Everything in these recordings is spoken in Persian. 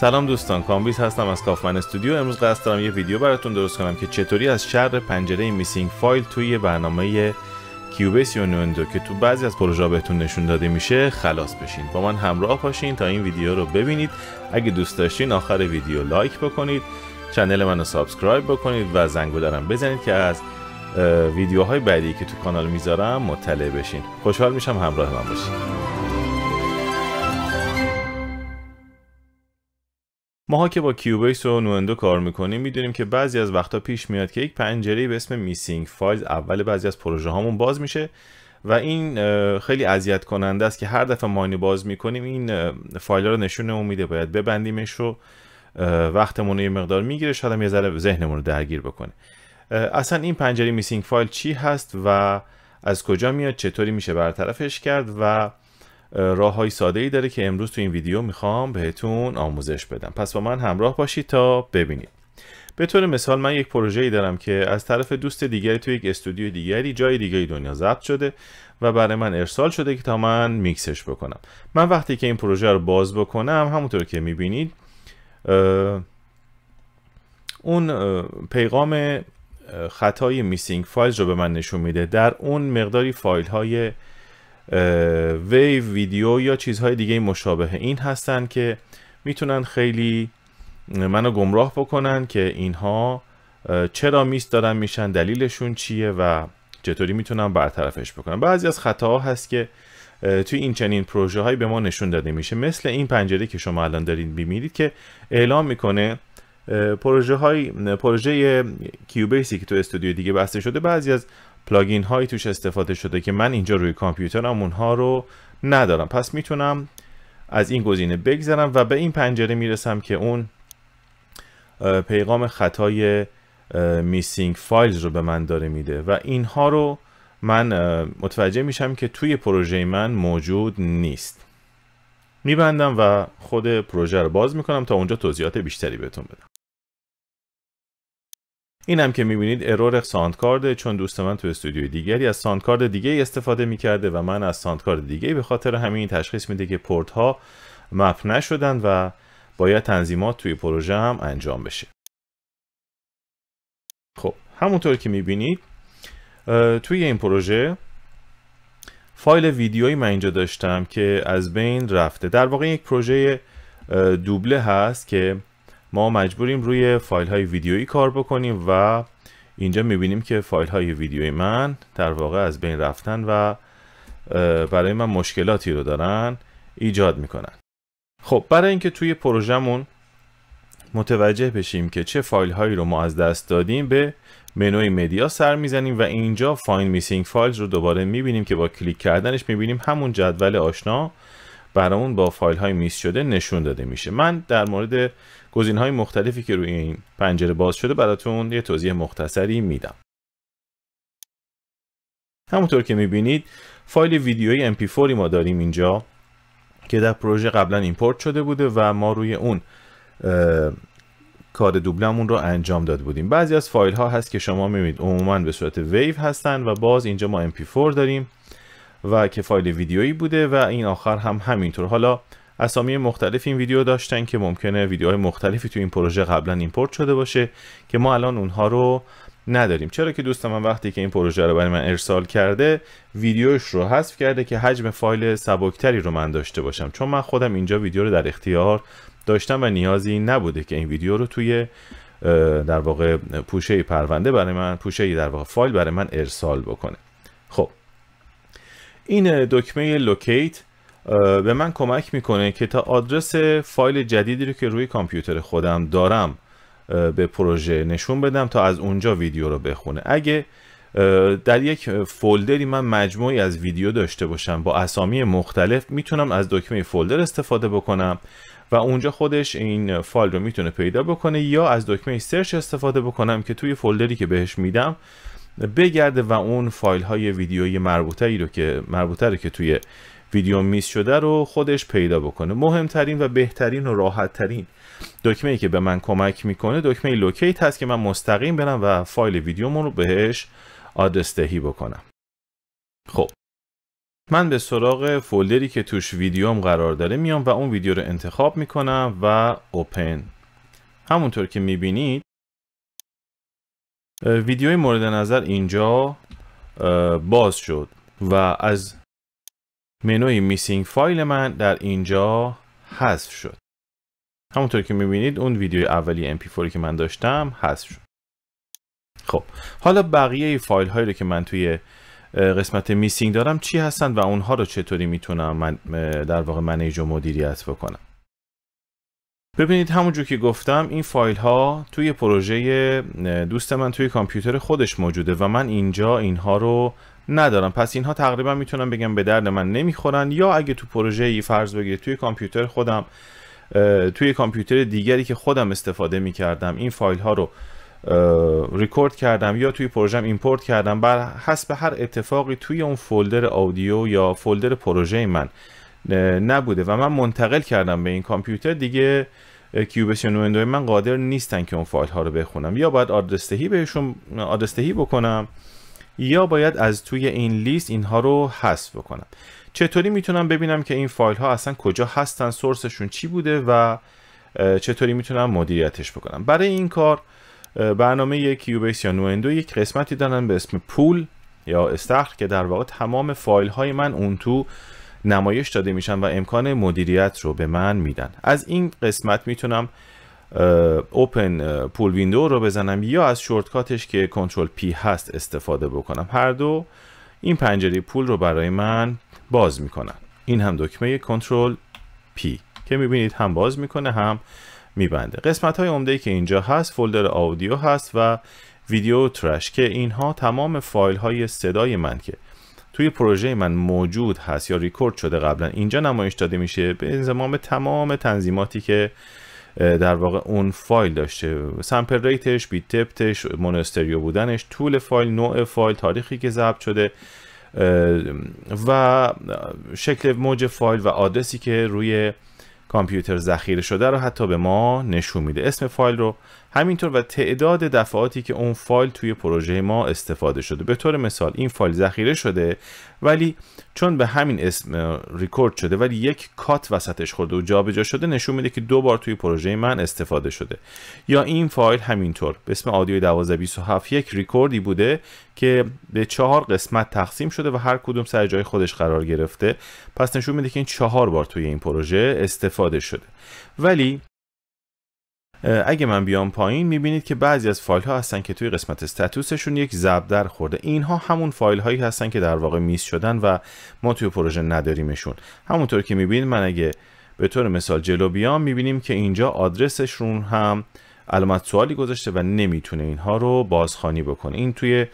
سلام دوستان کامبیز هستم از کافمن استودیو امروز قصد دارم یه ویدیو براتون درست کنم که چطوری از شر پنجره میسینگ فایل توی برنامه کیوبیس یونیوندو که تو بعضی از پروژه بهتون نشون داده میشه خلاص بشین با من همراه باشین تا این ویدیو رو ببینید اگه دوست داشتین آخر ویدیو لایک بکنید چنل منو سابسکرایب بکنید و زنگو دارم بزنید که از ویدیوهای بعدی که تو کانال میذارم مطلع بشین خوشحال میشم همراه من باشید ماها که با کیوبیس و نوندو کار میکنیم میدونیم که بعضی از وقتا پیش میاد که یک پنجره به اسم میسینگ فایلز اول بعضی از پروژه هامون باز میشه و این خیلی اذیت کننده است که هر دفعه اینو باز میکنیم این فایل رو نشون میده باید ببندیمش رو وقتمون رو یه مقدار میگیره شاید هم یه ذره ذهنمون رو درگیر بکنه اصلا این پنجره میسینگ فایل چی هست و از کجا میاد چطوری میشه برطرفش کرد و راه های ساده ای داره که امروز تو این ویدیو میخوام بهتون آموزش بدم پس با من همراه باشید تا ببینید به طور مثال من یک پروژه ای دارم که از طرف دوست دیگری تو یک استودیو دیگری جای دیگری دنیا ضبط شده و برای من ارسال شده که تا من میکسش بکنم من وقتی که این پروژه رو باز بکنم همونطور که میبینید اون پیغام خطای میسینگ فایل رو به من نشون میده در اون مقداری فایل های ویو ویدیو یا چیزهای دیگه مشابه این هستن که میتونن خیلی منو گمراه بکنن که اینها چرا میست دارن میشن دلیلشون چیه و چطوری میتونم برطرفش بکنم بعضی از خطاها هست که توی این چنین پروژه هایی به ما نشون داده میشه مثل این پنجره که شما الان دارید بیمیدید که اعلام میکنه پروژه های پروژه کیوبیسی که تو استودیو دیگه بسته شده بعضی از پلاگین هایی توش استفاده شده که من اینجا روی کامپیوترم اونها رو ندارم پس میتونم از این گزینه بگذرم و به این پنجره میرسم که اون پیغام خطای میسینگ فایلز رو به من داره میده و اینها رو من متوجه میشم که توی پروژه من موجود نیست میبندم و خود پروژه رو باز میکنم تا اونجا توضیحات بیشتری بهتون بدم این هم که میبینید ارور ساندکارده چون دوست من تو استودیوی دیگری از ساندکارد دیگه استفاده میکرده و من از ساندکارد دیگه به خاطر همین تشخیص میده که پورت ها مپ نشدن و باید تنظیمات توی پروژه هم انجام بشه خب همونطور که میبینید توی این پروژه فایل ویدیویی من اینجا داشتم که از بین رفته در واقع یک پروژه دوبله هست که ما مجبوریم روی فایل های ویدیویی کار بکنیم و اینجا میبینیم که فایل های ویدیوی من در واقع از بین رفتن و برای من مشکلاتی رو دارن ایجاد میکنن خب برای اینکه توی پروژمون متوجه بشیم که چه فایل هایی رو ما از دست دادیم به منوی مدیا سر میزنیم و اینجا فاین میسینگ فایلز رو دوباره میبینیم که با کلیک کردنش میبینیم همون جدول آشنا برامون با فایل های میس شده نشون داده میشه من در مورد گزین های مختلفی که روی این پنجره باز شده براتون یه توضیح مختصری میدم همونطور که میبینید فایل ویدیوی mp4 ما داریم اینجا که در پروژه قبلا ایمپورت شده بوده و ما روی اون کار دوبلمون رو انجام داد بودیم بعضی از فایل ها هست که شما میبینید عموما به صورت ویو هستن و باز اینجا ما mp4 داریم و که فایل ویدیویی بوده و این آخر هم همینطور حالا اسامی مختلف این ویدیو داشتن که ممکنه ویدیوهای مختلفی تو این پروژه قبلا ایمپورت شده باشه که ما الان اونها رو نداریم چرا که دوست من وقتی که این پروژه رو برای من ارسال کرده ویدیوش رو حذف کرده که حجم فایل سبکتری رو من داشته باشم چون من خودم اینجا ویدیو رو در اختیار داشتم و نیازی نبوده که این ویدیو رو توی در واقع پوشه پرونده برای من پوشه در واقع فایل برای من ارسال بکنه خب این دکمه لوکیت به من کمک میکنه که تا آدرس فایل جدیدی رو که روی کامپیوتر خودم دارم به پروژه نشون بدم تا از اونجا ویدیو رو بخونه اگه در یک فولدری من مجموعی از ویدیو داشته باشم با اسامی مختلف میتونم از دکمه فولدر استفاده بکنم و اونجا خودش این فایل رو میتونه پیدا بکنه یا از دکمه سرچ استفاده بکنم که توی فولدری که بهش میدم بگرده و اون فایل های ویدیویی مربوطه ای رو که مربوطه رو که توی ویدیو میس شده رو خودش پیدا بکنه مهمترین و بهترین و راحتترین دکمه ای که به من کمک میکنه دکمه لوکیت هست که من مستقیم برم و فایل ویدیومون رو بهش آدرس دهی بکنم خب من به سراغ فولدری که توش ویدیوم قرار داره میام و اون ویدیو رو انتخاب میکنم و اوپن همونطور که میبینید ویدیوی مورد نظر اینجا باز شد و از منوی میسینگ فایل من در اینجا حذف شد همونطور که میبینید اون ویدیو اولی mp4 که من داشتم حذف شد خب حالا بقیه فایل هایی رو که من توی قسمت میسینگ دارم چی هستند و اونها رو چطوری میتونم من در واقع منیج و مدیریت بکنم ببینید همونجور که گفتم این فایل ها توی پروژه دوست من توی کامپیوتر خودش موجوده و من اینجا اینها رو ندارم پس اینها تقریبا میتونم بگم به درد من نمیخورن یا اگه تو پروژه ای فرض بگیر توی کامپیوتر خودم توی کامپیوتر دیگری که خودم استفاده میکردم این فایل ها رو ریکورد کردم یا توی پروژم ایمپورت کردم بر حسب هر اتفاقی توی اون فولدر آودیو یا فولدر پروژه من نبوده و من منتقل کردم به این کامپیوتر دیگه کیوبس یا نویندوی من قادر نیستن که اون فایل ها رو بخونم یا باید آدرستهی بهشون آدرستهی بکنم یا باید از توی این لیست اینها رو حذف بکنم چطوری میتونم ببینم که این فایل ها اصلا کجا هستن سورسشون چی بوده و چطوری میتونم مدیریتش بکنم برای این کار برنامه کیوبیس یا نوندو یک قسمتی دارن به اسم پول یا استخر که در واقع تمام فایل های من اون تو نمایش داده میشن و امکان مدیریت رو به من میدن از این قسمت میتونم اوپن پول ویندو رو بزنم یا از شورتکاتش که کنترل پی هست استفاده بکنم هر دو این پنجره پول رو برای من باز میکنن این هم دکمه کنترل پی که میبینید هم باز میکنه هم میبنده قسمت های عمده ای که اینجا هست فولدر آودیو هست و ویدیو ترش که اینها تمام فایل های صدای من که توی پروژه من موجود هست یا ریکورد شده قبلا اینجا نمایش داده میشه به انضمام تمام تنظیماتی که در واقع اون فایل داشته سمپل ریتش بیت تپتش مونستریو بودنش طول فایل نوع فایل تاریخی که ضبط شده و شکل موج فایل و آدرسی که روی کامپیوتر ذخیره شده رو حتی به ما نشون میده اسم فایل رو همینطور و تعداد دفعاتی که اون فایل توی پروژه ما استفاده شده به طور مثال این فایل ذخیره شده ولی چون به همین اسم ریکورد شده ولی یک کات وسطش خورده و جابجا شده نشون میده که دو بار توی پروژه من استفاده شده یا این فایل همینطور به اسم آدیو 1227 یک ریکوردی بوده که به چهار قسمت تقسیم شده و هر کدوم سر جای خودش قرار گرفته پس نشون میده که این چهار بار توی این پروژه استفاده استفاده شده ولی اگه من بیام پایین میبینید که بعضی از فایل ها هستن که توی قسمت استاتوسشون یک زب در خورده اینها همون فایل هایی هستن که در واقع میس شدن و ما توی پروژه نداریمشون همونطور که میبینید من اگه به طور مثال جلو بیام میبینیم که اینجا آدرسشون هم علامت سوالی گذاشته و نمیتونه اینها رو بازخانی بکنه این توی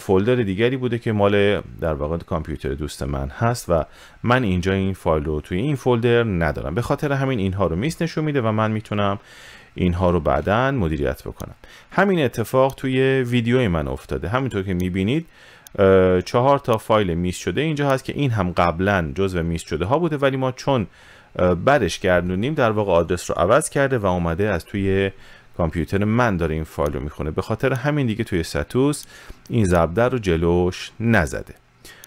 فولدر دیگری بوده که مال در واقع کامپیوتر دوست من هست و من اینجا این فایل رو توی این فولدر ندارم به خاطر همین اینها رو میس نشون میده و من میتونم اینها رو بعدا مدیریت بکنم همین اتفاق توی ویدیوی من افتاده همینطور که میبینید چهار تا فایل میس شده اینجا هست که این هم قبلا جزو میست شده ها بوده ولی ما چون برش گردونیم در واقع آدرس رو عوض کرده و اومده از توی کامپیوتر من داره این فایل رو میخونه به خاطر همین دیگه توی ستوس این زبدر رو جلوش نزده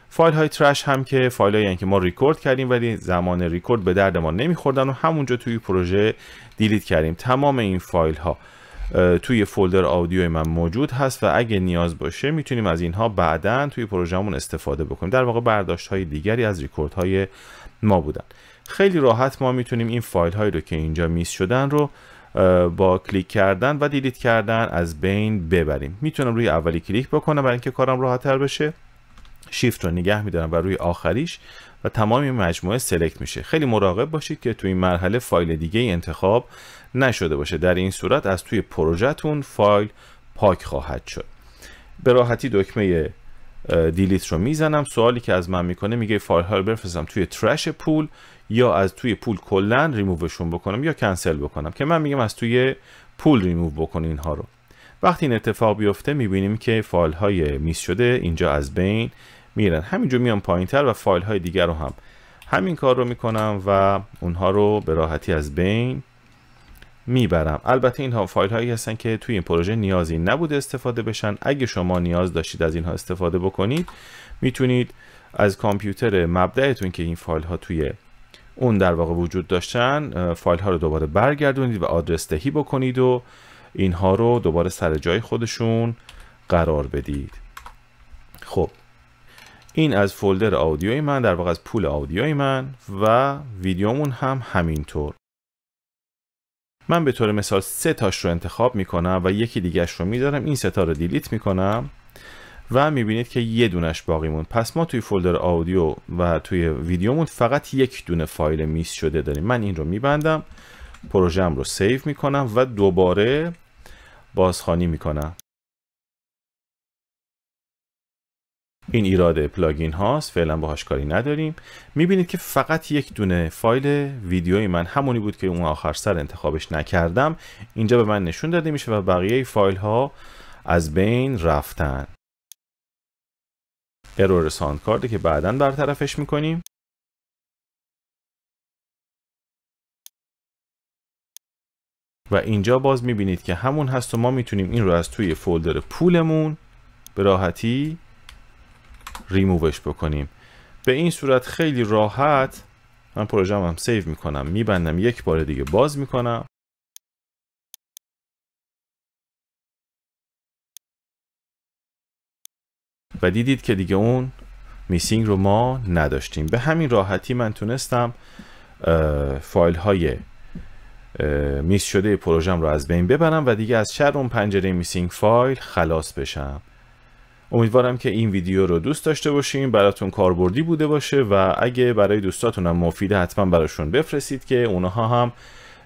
فایل های ترش هم که فایل هایی که ما ریکورد کردیم ولی زمان ریکورد به درد ما نمیخوردن و همونجا توی پروژه دیلیت کردیم تمام این فایل ها توی فولدر آودیو من موجود هست و اگه نیاز باشه میتونیم از اینها بعدا توی پروژهمون استفاده بکنیم در واقع برداشت های دیگری از ریکورد های ما بودن خیلی راحت ما میتونیم این فایل هایی رو که اینجا میس شدن رو با کلیک کردن و دیلیت کردن از بین ببریم میتونم روی اولی کلیک بکنم برای اینکه کارم راحتتر بشه شیفت رو نگه میدارم و روی آخریش و تمام این مجموعه سلکت میشه خیلی مراقب باشید که توی این مرحله فایل دیگه انتخاب نشده باشه در این صورت از توی پروژهتون فایل پاک خواهد شد به راحتی دکمه دیلیت رو میزنم سوالی که از من میکنه میگه فایل ها رو بفرستم توی ترش پول یا از توی پول کلا ریمووشون بکنم یا کنسل بکنم که من میگم از توی پول ریموو بکن اینها رو وقتی این اتفاق بیفته میبینیم که فایل های میس شده اینجا از بین میرن همینجور میام پایین تر و فایل های دیگر رو هم همین کار رو میکنم و اونها رو به راحتی از بین میبرم البته اینها فایل هایی هستن که توی این پروژه نیازی نبود استفاده بشن اگه شما نیاز داشتید از اینها استفاده بکنید میتونید از کامپیوتر مبدعتون که این فایل ها توی اون در واقع وجود داشتن فایل ها رو دوباره برگردونید و آدرس دهی بکنید و اینها رو دوباره سر جای خودشون قرار بدید خب این از فولدر آودیوی من در واقع از پول آودیوی من و ویدیومون هم همینطور من به طور مثال سه تاش رو انتخاب میکنم و یکی دیگهش رو میذارم این سه تا رو دیلیت میکنم و میبینید که یه دونش باقی موند پس ما توی فولدر آودیو و توی ویدیومون فقط یک دونه فایل میس شده داریم من این رو میبندم پروژم رو سیف میکنم و دوباره بازخانی میکنم این ایراد پلاگین هاست فعلا باهاش کاری نداریم میبینید که فقط یک دونه فایل ویدیوی من همونی بود که اون آخر سر انتخابش نکردم اینجا به من نشون داده میشه و بقیه فایل ها از بین رفتن ارور ساند کارده که بعدا برطرفش میکنیم و اینجا باز میبینید که همون هست و ما میتونیم این رو از توی فولدر پولمون به راحتی ریمووش بکنیم به این صورت خیلی راحت من پروژه هم سیو میکنم میبندم یک بار دیگه باز میکنم و دیدید که دیگه اون میسینگ رو ما نداشتیم به همین راحتی من تونستم فایل های میس شده پروژم رو از بین ببرم و دیگه از شر اون پنجره میسینگ فایل خلاص بشم امیدوارم که این ویدیو رو دوست داشته باشین براتون کاربردی بوده باشه و اگه برای دوستاتونم مفید حتما براشون بفرستید که اونها هم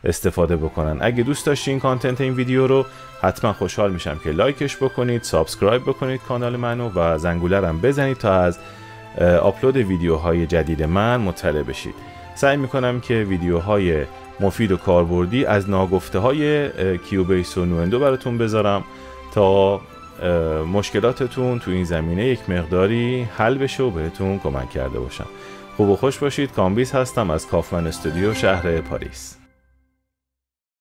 استفاده بکنن اگه دوست داشتین کانتنت این ویدیو رو حتما خوشحال میشم که لایکش بکنید سابسکرایب بکنید کانال منو و زنگولرم بزنید تا از آپلود ویدیوهای جدید من مطلع بشید سعی میکنم که ویدیوهای مفید و کاربردی از ناگفته های کیوبیس و نوندو براتون بذارم تا مشکلاتتون تو این زمینه یک مقداری حل بشه و بهتون کمک کرده باشم خوب و خوش باشید کامبیز هستم از کافمن استودیو شهر پاریس